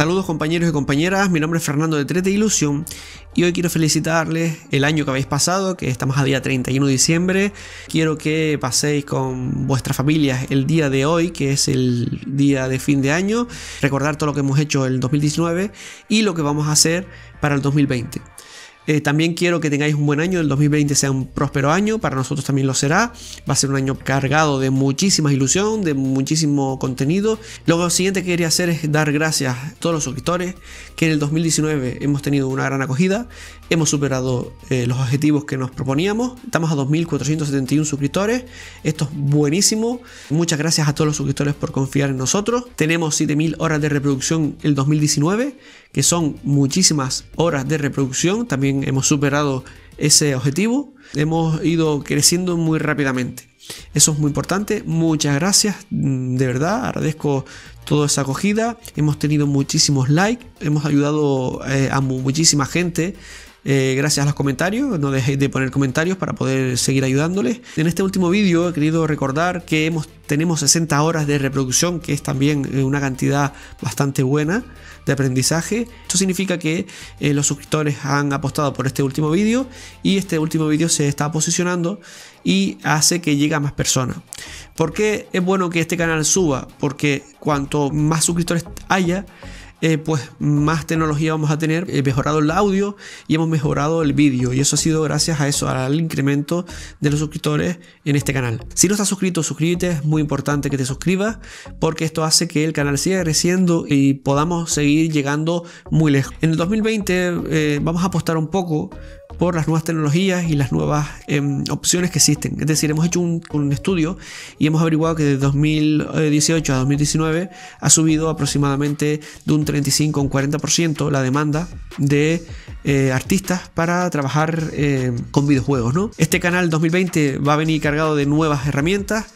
Saludos compañeros y compañeras, mi nombre es Fernando de Trete Ilusión y hoy quiero felicitarles el año que habéis pasado, que estamos a día 31 de diciembre. Quiero que paséis con vuestras familias el día de hoy, que es el día de fin de año, recordar todo lo que hemos hecho el 2019 y lo que vamos a hacer para el 2020. Eh, también quiero que tengáis un buen año, el 2020 sea un próspero año, para nosotros también lo será. Va a ser un año cargado de muchísima ilusión, de muchísimo contenido. Lo siguiente que quería hacer es dar gracias a todos los suscriptores, que en el 2019 hemos tenido una gran acogida, hemos superado eh, los objetivos que nos proponíamos, estamos a 2.471 suscriptores, esto es buenísimo. Muchas gracias a todos los suscriptores por confiar en nosotros. Tenemos 7.000 horas de reproducción el 2019, que son muchísimas horas de reproducción, también hemos superado ese objetivo, hemos ido creciendo muy rápidamente. Eso es muy importante. Muchas gracias, mm, de verdad. Agradezco toda esa acogida. Hemos tenido muchísimos likes. Hemos ayudado eh, a muchísima gente. Eh, gracias a los comentarios, no dejéis de poner comentarios para poder seguir ayudándoles. En este último vídeo he querido recordar que hemos tenemos 60 horas de reproducción, que es también eh, una cantidad bastante buena de aprendizaje. Esto significa que eh, los suscriptores han apostado por este último vídeo y este último vídeo se está posicionando y hace que llegue a más personas. ¿Por qué es bueno que este canal suba? Porque cuanto más suscriptores haya, eh, pues más tecnología vamos a tener. mejorado el audio y hemos mejorado el vídeo. Y eso ha sido gracias a eso, al incremento de los suscriptores en este canal. Si no estás suscrito, suscríbete. Es muy importante que te suscribas porque esto hace que el canal siga creciendo y podamos seguir llegando muy lejos. En el 2020 eh, vamos a apostar un poco por las nuevas tecnologías y las nuevas em, opciones que existen. Es decir, hemos hecho un, un, estudio y hemos averiguado que de 2018 a 2019 ha subido aproximadamente de un 35 a un 40% la demanda de eh, artistas para trabajar eh, con videojuegos. ¿no? Este canal 2020 va a venir cargado de nuevas herramientas,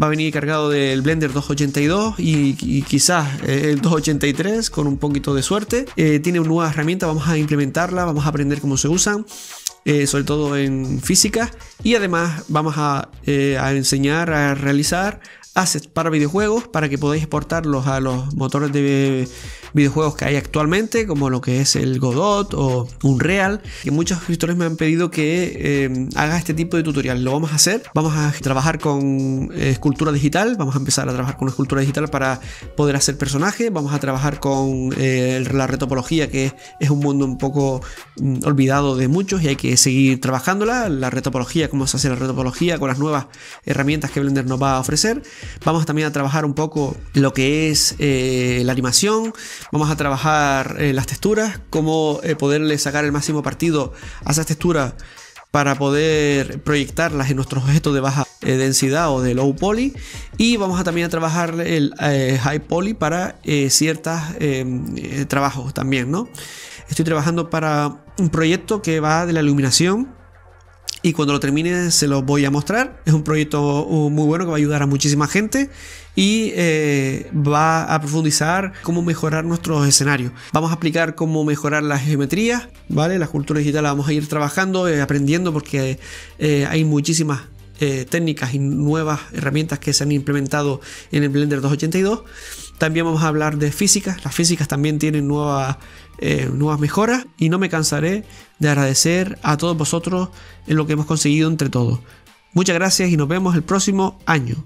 va a venir cargado del Blender 282 y, quizás eh, el 283 con un poquito de suerte. tiene una nueva herramienta vamos a implementarla vamos a aprender cómo se usan. sobre todo en física y además vamos a, a, enseñar a realizar assets para videojuegos para que podáis exportarlos a los motores de videojuegos que hay actualmente, como lo que es el Godot o Unreal, y muchos escritores me han pedido que eh, haga este tipo de tutorial. Lo vamos a hacer, vamos a trabajar con eh, escultura digital, vamos a empezar a trabajar con escultura digital para poder hacer personajes, vamos a trabajar con eh, la retopología, que es un mundo un poco mm, olvidado de muchos y hay que seguir trabajándola, la retopología, cómo se hace la retopología con las nuevas herramientas que Blender nos va a ofrecer. Vamos también a trabajar un poco lo que es la animación, Vamos a trabajar eh, las texturas, cómo eh, poderle sacar el máximo partido a esas texturas para poder proyectarlas en nuestros objetos de baja eh, densidad o de low poly y vamos a también a trabajar el high poly para ciertos trabajos también no estoy trabajando para un proyecto que va de la iluminación y cuando lo termine se lo voy a mostrar. Es un proyecto uh, muy bueno que va a ayudar a muchísima gente y eh, va a profundizar cómo mejorar nuestros escenarios. Vamos a explicar cómo mejorar las geometrías, ¿vale? Las culturas digital la vamos a ir trabajando, y eh, aprendiendo porque eh, hay muchísimas eh, técnicas y nuevas herramientas que se han implementado en el Blender 282. También vamos a hablar de físicas. Las físicas también tienen nuevas, eh, nuevas mejoras y no me cansaré de agradecer a todos vosotros en lo que hemos conseguido entre todos. Muchas gracias y nos vemos el próximo año.